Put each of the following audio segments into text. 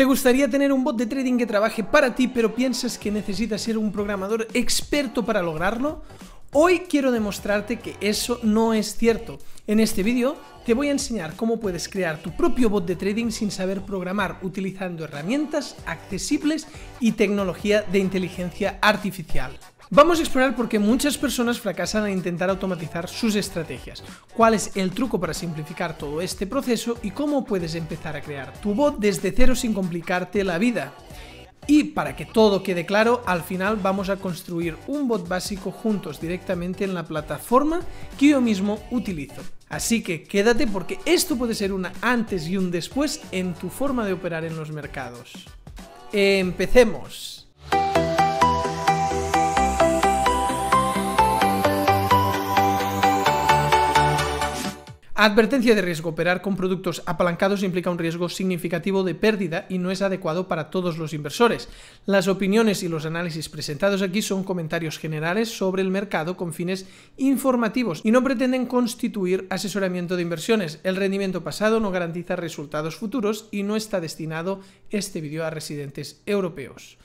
¿Te gustaría tener un bot de trading que trabaje para ti, pero piensas que necesitas ser un programador experto para lograrlo? Hoy quiero demostrarte que eso no es cierto. En este vídeo te voy a enseñar cómo puedes crear tu propio bot de trading sin saber programar utilizando herramientas accesibles y tecnología de inteligencia artificial. Vamos a explorar por qué muchas personas fracasan al intentar automatizar sus estrategias, cuál es el truco para simplificar todo este proceso y cómo puedes empezar a crear tu bot desde cero sin complicarte la vida. Y para que todo quede claro, al final vamos a construir un bot básico juntos directamente en la plataforma que yo mismo utilizo. Así que quédate porque esto puede ser una antes y un después en tu forma de operar en los mercados. Empecemos. Advertencia de riesgo. Operar con productos apalancados implica un riesgo significativo de pérdida y no es adecuado para todos los inversores. Las opiniones y los análisis presentados aquí son comentarios generales sobre el mercado con fines informativos y no pretenden constituir asesoramiento de inversiones. El rendimiento pasado no garantiza resultados futuros y no está destinado este vídeo a residentes europeos.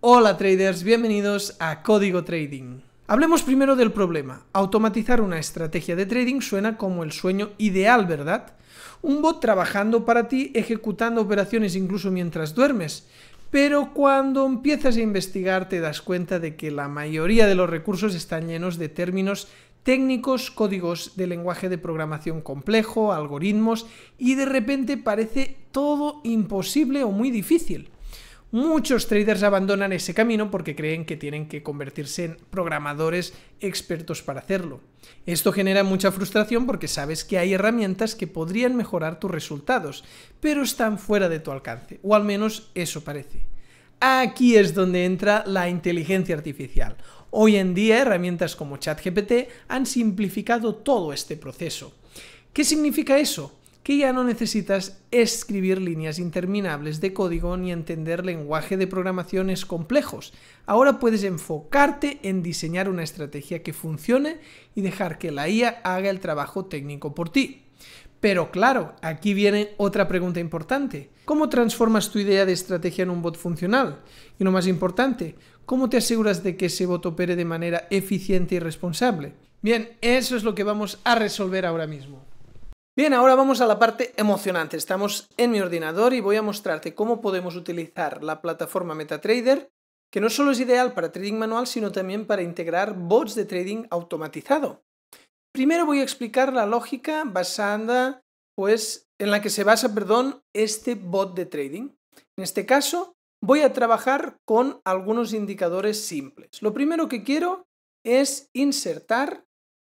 Hola traders, bienvenidos a Código Trading. Hablemos primero del problema. Automatizar una estrategia de trading suena como el sueño ideal, ¿verdad? Un bot trabajando para ti, ejecutando operaciones incluso mientras duermes. Pero cuando empiezas a investigar te das cuenta de que la mayoría de los recursos están llenos de términos técnicos, códigos de lenguaje de programación complejo, algoritmos y de repente parece todo imposible o muy difícil. Muchos traders abandonan ese camino porque creen que tienen que convertirse en programadores expertos para hacerlo. Esto genera mucha frustración porque sabes que hay herramientas que podrían mejorar tus resultados, pero están fuera de tu alcance, o al menos eso parece. Aquí es donde entra la inteligencia artificial. Hoy en día herramientas como ChatGPT han simplificado todo este proceso. ¿Qué significa eso? Y ya no necesitas escribir líneas interminables de código ni entender lenguaje de programaciones complejos. Ahora puedes enfocarte en diseñar una estrategia que funcione y dejar que la IA haga el trabajo técnico por ti. Pero claro, aquí viene otra pregunta importante. ¿Cómo transformas tu idea de estrategia en un bot funcional? Y lo más importante, ¿cómo te aseguras de que ese bot opere de manera eficiente y responsable? Bien, eso es lo que vamos a resolver ahora mismo. Bien, ahora vamos a la parte emocionante. Estamos en mi ordenador y voy a mostrarte cómo podemos utilizar la plataforma MetaTrader, que no solo es ideal para trading manual, sino también para integrar bots de trading automatizado. Primero voy a explicar la lógica basada, pues, en la que se basa, perdón, este bot de trading. En este caso, voy a trabajar con algunos indicadores simples. Lo primero que quiero es insertar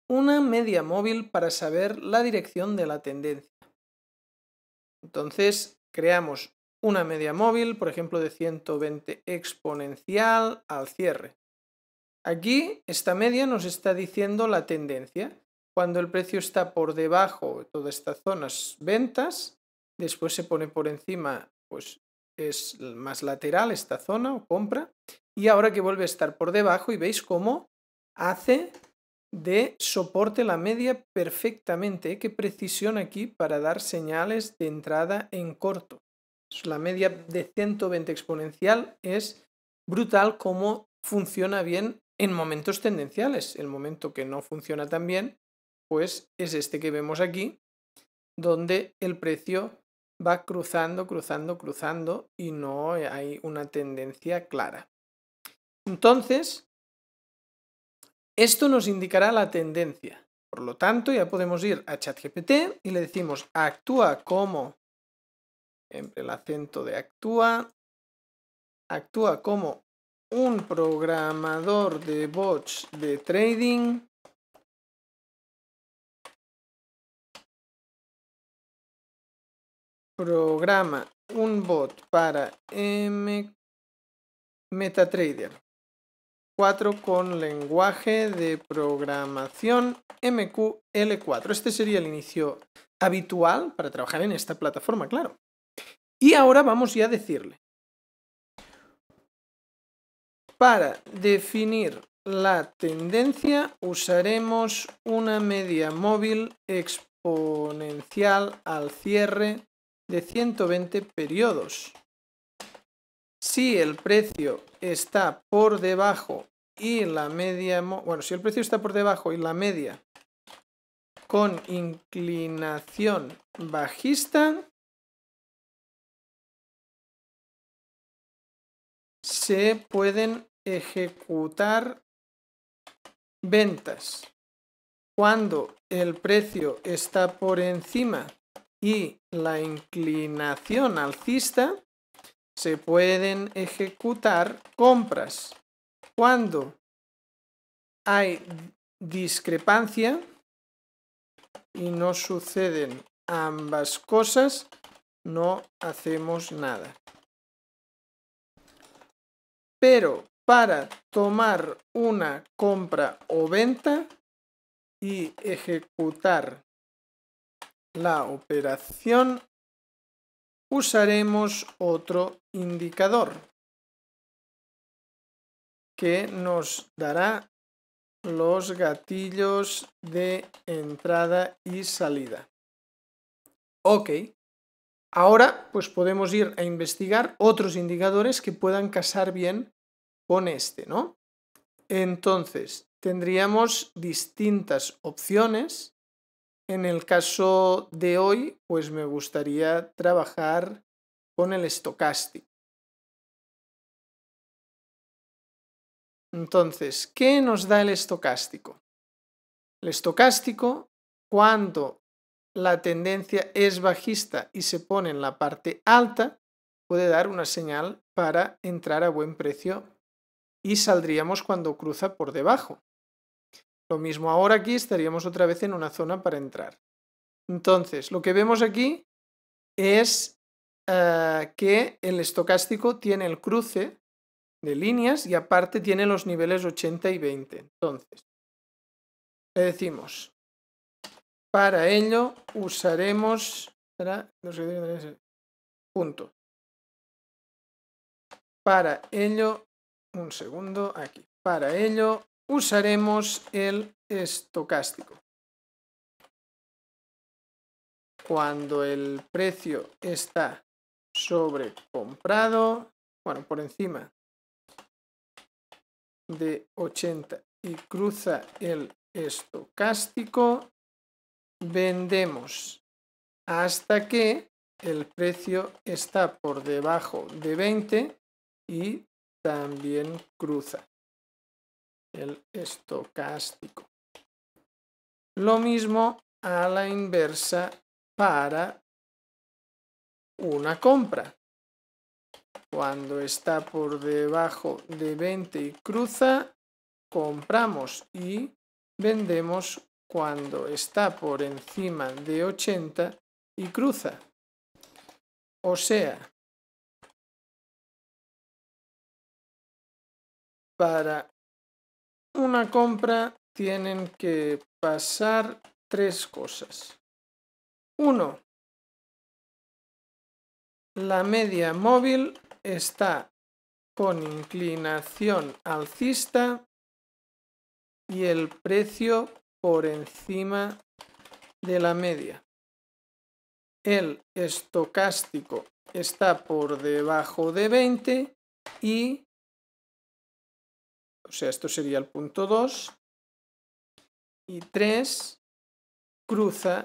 una media móvil para saber la dirección de la tendencia. Entonces, creamos una media móvil, por ejemplo, de 120 exponencial al cierre. Aquí, esta media nos está diciendo la tendencia. Cuando el precio está por debajo de todas estas zonas ventas, después se pone por encima, pues es más lateral esta zona o compra, y ahora que vuelve a estar por debajo y veis cómo hace de soporte la media perfectamente. ¿eh? Qué precisión aquí para dar señales de entrada en corto. Pues la media de 120 exponencial es brutal como funciona bien en momentos tendenciales. El momento que no funciona tan bien, pues es este que vemos aquí, donde el precio va cruzando, cruzando, cruzando y no hay una tendencia clara. Entonces, esto nos indicará la tendencia. Por lo tanto, ya podemos ir a ChatGPT y le decimos actúa como, el acento de actúa, actúa como un programador de bots de trading programa un bot para MetaTrader con lenguaje de programación MQL4. Este sería el inicio habitual para trabajar en esta plataforma, claro. Y ahora vamos ya a decirle, para definir la tendencia usaremos una media móvil exponencial al cierre de 120 periodos si el precio está por debajo y la media, bueno, si el precio está por debajo y la media con inclinación bajista, se pueden ejecutar ventas. Cuando el precio está por encima y la inclinación alcista, se pueden ejecutar compras cuando hay discrepancia y no suceden ambas cosas, no hacemos nada. Pero para tomar una compra o venta y ejecutar la operación usaremos otro indicador que nos dará los gatillos de entrada y salida. Ok, ahora pues podemos ir a investigar otros indicadores que puedan casar bien con este, ¿no? Entonces, tendríamos distintas opciones en el caso de hoy, pues me gustaría trabajar con el estocástico. Entonces, ¿qué nos da el estocástico? El estocástico, cuando la tendencia es bajista y se pone en la parte alta, puede dar una señal para entrar a buen precio y saldríamos cuando cruza por debajo. Lo mismo ahora aquí estaríamos otra vez en una zona para entrar. Entonces, lo que vemos aquí es eh, que el estocástico tiene el cruce de líneas y aparte tiene los niveles 80 y 20. Entonces, le decimos, para ello usaremos... Punto. Para ello, un segundo, aquí. Para ello usaremos el estocástico. Cuando el precio está sobrecomprado, bueno, por encima de 80 y cruza el estocástico, vendemos hasta que el precio está por debajo de 20 y también cruza el estocástico. Lo mismo a la inversa para una compra. Cuando está por debajo de 20 y cruza, compramos y vendemos cuando está por encima de 80 y cruza. O sea, para una compra tienen que pasar tres cosas. Uno, la media móvil está con inclinación alcista y el precio por encima de la media. El estocástico está por debajo de 20 y o sea, esto sería el punto 2. Y 3 cruza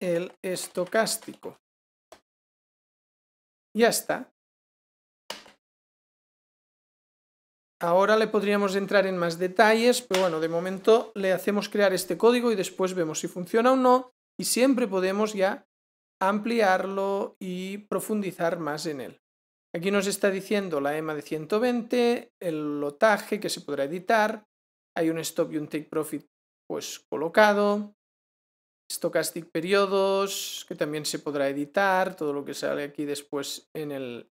el estocástico. Ya está. Ahora le podríamos entrar en más detalles, pero bueno, de momento le hacemos crear este código y después vemos si funciona o no y siempre podemos ya ampliarlo y profundizar más en él. Aquí nos está diciendo la EMA de 120, el lotaje que se podrá editar, hay un stop y un take profit pues colocado, stochastic periodos que también se podrá editar, todo lo que sale aquí después en el,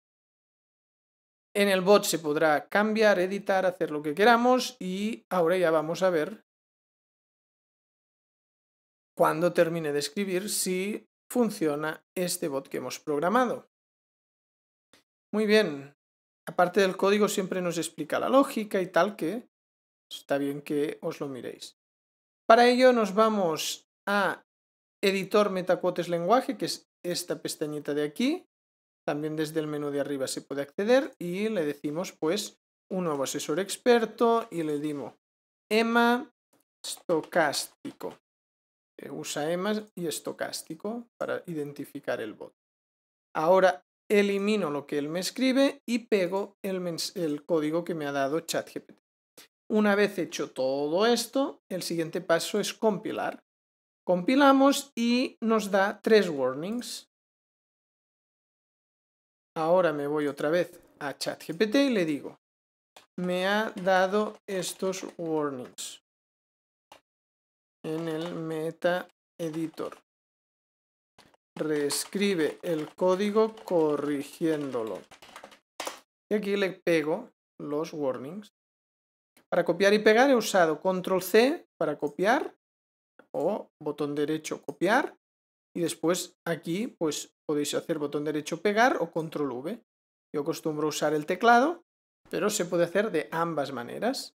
en el bot se podrá cambiar, editar, hacer lo que queramos y ahora ya vamos a ver cuando termine de escribir si funciona este bot que hemos programado. Muy bien. Aparte del código siempre nos explica la lógica y tal que pues, está bien que os lo miréis. Para ello nos vamos a editor metacuotes lenguaje, que es esta pestañita de aquí. También desde el menú de arriba se puede acceder y le decimos pues un nuevo asesor experto y le dimos EMA estocástico. Eh, usa EMA y estocástico para identificar el bot. Ahora elimino lo que él me escribe y pego el, código que me ha dado ChatGPT. Una vez hecho todo esto, el siguiente paso es compilar. Compilamos y nos da tres warnings. Ahora me voy otra vez a ChatGPT y le digo, me ha dado estos warnings en el meta editor reescribe el código corrigiéndolo. Y aquí le pego los warnings. Para copiar y pegar he usado control C para copiar o botón derecho copiar y después aquí pues podéis hacer botón derecho pegar o control V. Yo acostumbro usar el teclado, pero se puede hacer de ambas maneras.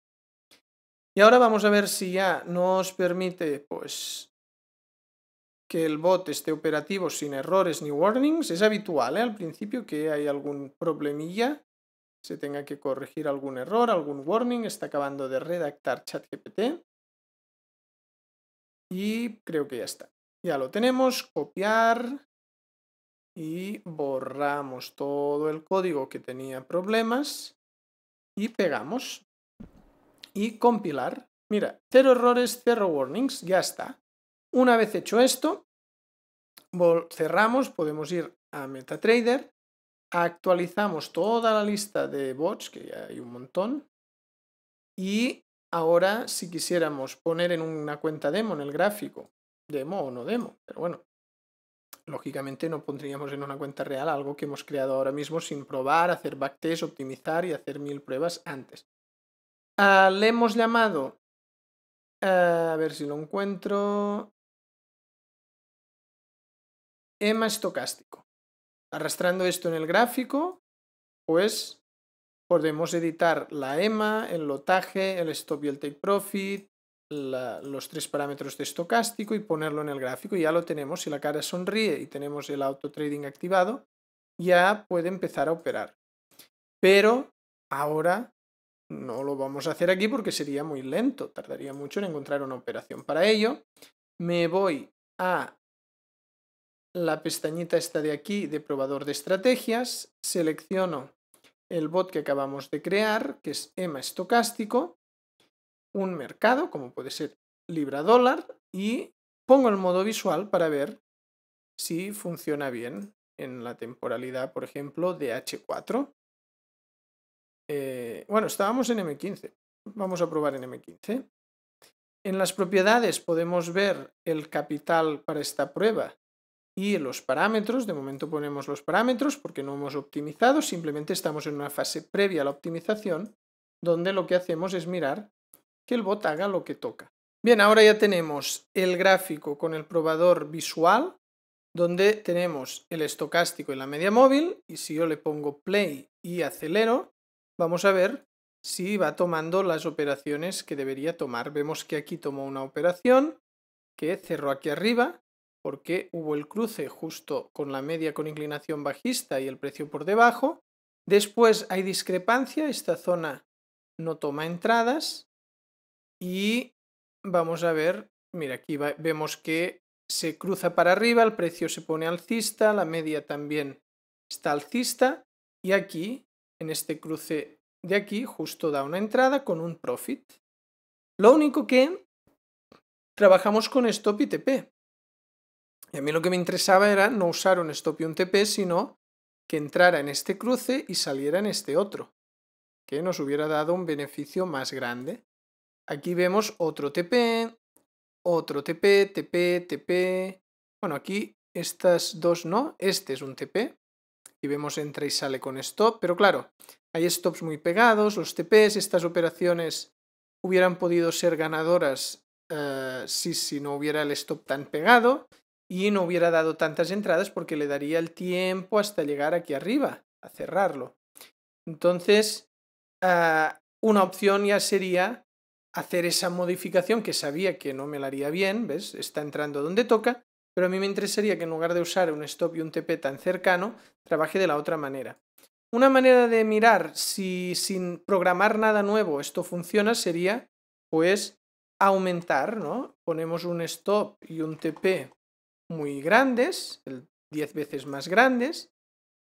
Y ahora vamos a ver si ya nos permite pues que el bot esté operativo sin errores ni warnings. Es habitual ¿eh? al principio que hay algún problemilla, se tenga que corregir algún error, algún warning. Está acabando de redactar ChatGPT. Y creo que ya está. Ya lo tenemos, copiar y borramos todo el código que tenía problemas y pegamos y compilar. Mira, cero errores, cero warnings, ya está. Una vez hecho esto, cerramos, podemos ir a MetaTrader, actualizamos toda la lista de bots, que ya hay un montón, y ahora si quisiéramos poner en una cuenta demo, en el gráfico, demo o no demo, pero bueno, lógicamente no pondríamos en una cuenta real algo que hemos creado ahora mismo sin probar, hacer backtest, optimizar y hacer mil pruebas antes. Ah, le hemos llamado, eh, a ver si lo encuentro, EMA estocástico. Arrastrando esto en el gráfico, pues podemos editar la EMA, el lotaje, el stop y el take profit, los tres parámetros de estocástico y ponerlo en el gráfico. Ya lo tenemos, si la cara sonríe y tenemos el auto trading activado, ya puede empezar a operar. Pero ahora no lo vamos a hacer aquí porque sería muy lento, tardaría mucho en encontrar una operación. Para ello, me voy a la pestañita esta de aquí de probador de estrategias, selecciono el bot que acabamos de crear, que es EMA estocástico, un mercado, como puede ser libra dólar, y pongo el modo visual para ver si funciona bien en la temporalidad, por ejemplo, de H4. Eh, bueno, estábamos en M15. Vamos a probar en M15. En las propiedades podemos ver el capital para esta prueba, y los parámetros, de momento ponemos los parámetros porque no hemos optimizado, simplemente estamos en una fase previa a la optimización donde lo que hacemos es mirar que el bot haga lo que toca. Bien, ahora ya tenemos el gráfico con el probador visual donde tenemos el estocástico y la media móvil y si yo le pongo play y acelero vamos a ver si va tomando las operaciones que debería tomar. Vemos que aquí tomó una operación que cerró aquí arriba porque hubo el cruce justo con la media con inclinación bajista y el precio por debajo. Después hay discrepancia, esta zona no toma entradas y vamos a ver, mira, aquí vemos que se cruza para arriba, el precio se pone alcista, la media también está alcista y aquí, en este cruce de aquí, justo da una entrada con un profit. Lo único que trabajamos con stop y y a mí lo que me interesaba era no usar un stop y un TP, sino que entrara en este cruce y saliera en este otro, que nos hubiera dado un beneficio más grande. Aquí vemos otro TP, otro TP, TP, TP... Bueno, aquí estas dos no, este es un TP, y vemos entra y sale con stop, pero claro, hay stops muy pegados, los TPs, estas operaciones hubieran podido ser ganadoras eh, si no hubiera el stop tan pegado, y no hubiera dado tantas entradas porque le daría el tiempo hasta llegar aquí arriba, a cerrarlo. Entonces, ah, una opción ya sería hacer esa modificación que sabía que no me la haría bien, ¿ves? Está entrando donde toca, pero a mí me interesaría que en lugar de usar un stop y un TP tan cercano, trabaje de la otra manera. Una manera de mirar si sin programar nada nuevo esto funciona sería, pues, aumentar, ¿no? Ponemos un stop y un TP muy grandes, 10 veces más grandes,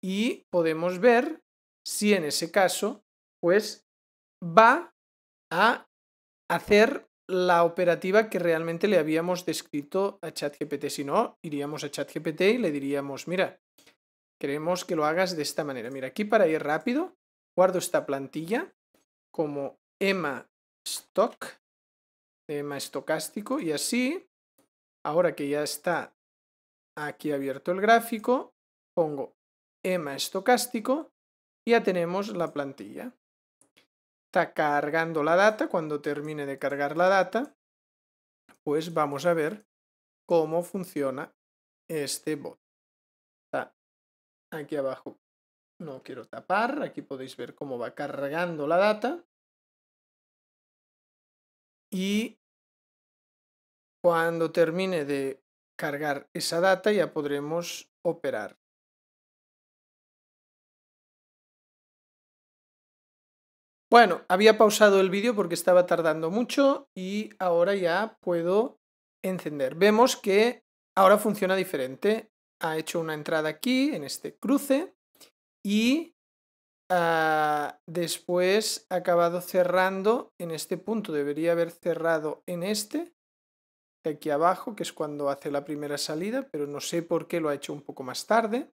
y podemos ver si en ese caso, pues va a hacer la operativa que realmente le habíamos descrito a ChatGPT. Si no, iríamos a ChatGPT y le diríamos, mira, queremos que lo hagas de esta manera. Mira, aquí para ir rápido, guardo esta plantilla como EMA Stock, EMA estocástico, y así, ahora que ya está Aquí abierto el gráfico, pongo EMA estocástico y ya tenemos la plantilla. Está cargando la data, cuando termine de cargar la data, pues vamos a ver cómo funciona este bot. aquí abajo no quiero tapar, aquí podéis ver cómo va cargando la data. Y cuando termine de cargar esa data ya podremos operar. Bueno, había pausado el vídeo porque estaba tardando mucho y ahora ya puedo encender. Vemos que ahora funciona diferente. Ha hecho una entrada aquí, en este cruce, y ah, después ha acabado cerrando en este punto. Debería haber cerrado en este, aquí abajo, que es cuando hace la primera salida, pero no sé por qué lo ha hecho un poco más tarde.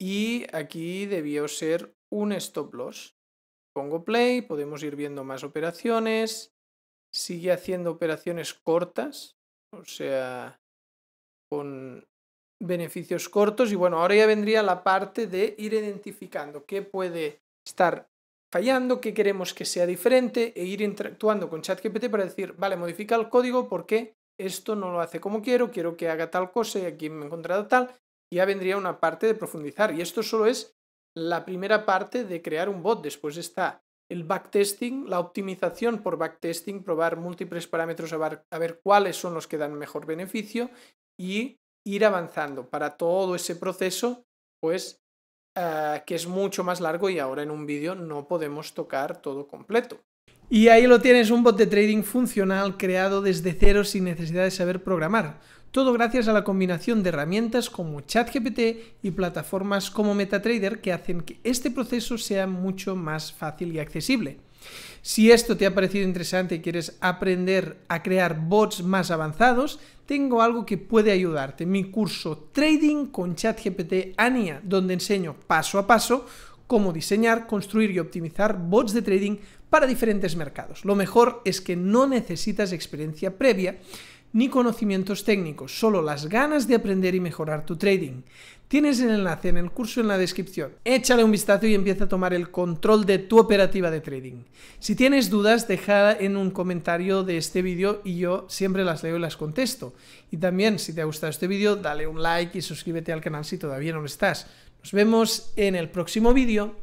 Y aquí debió ser un stop loss. Pongo play, podemos ir viendo más operaciones. Sigue haciendo operaciones cortas, o sea, con beneficios cortos. Y bueno, ahora ya vendría la parte de ir identificando qué puede estar fallando, qué queremos que sea diferente e ir interactuando con ChatGPT para decir, vale, modifica el código porque esto no lo hace como quiero, quiero que haga tal cosa y aquí me he encontrado tal, ya vendría una parte de profundizar. Y esto solo es la primera parte de crear un bot. Después está el backtesting, la optimización por backtesting, probar múltiples parámetros a ver, cuáles son los que dan mejor beneficio y ir avanzando para todo ese proceso, pues ah, que es mucho más largo y ahora en un vídeo no podemos tocar todo completo. Y ahí lo tienes, un bot de trading funcional creado desde cero sin necesidad de saber programar. Todo gracias a la combinación de herramientas como ChatGPT y plataformas como MetaTrader que hacen que este proceso sea mucho más fácil y accesible. Si esto te ha parecido interesante y quieres aprender a crear bots más avanzados, tengo algo que puede ayudarte, mi curso Trading con ChatGPT ANIA, donde enseño paso a paso cómo diseñar, construir y optimizar bots de trading para diferentes mercados. Lo mejor es que no necesitas experiencia previa ni conocimientos técnicos, solo las ganas de aprender y mejorar tu trading. Tienes el enlace en el curso en la descripción. Échale un vistazo y empieza a tomar el control de tu operativa de trading. Si tienes dudas, deja en un comentario de este vídeo y yo siempre las leo y las contesto. Y también, si te ha gustado este vídeo, dale un like y suscríbete al canal si todavía no lo estás. Nos vemos en el próximo vídeo.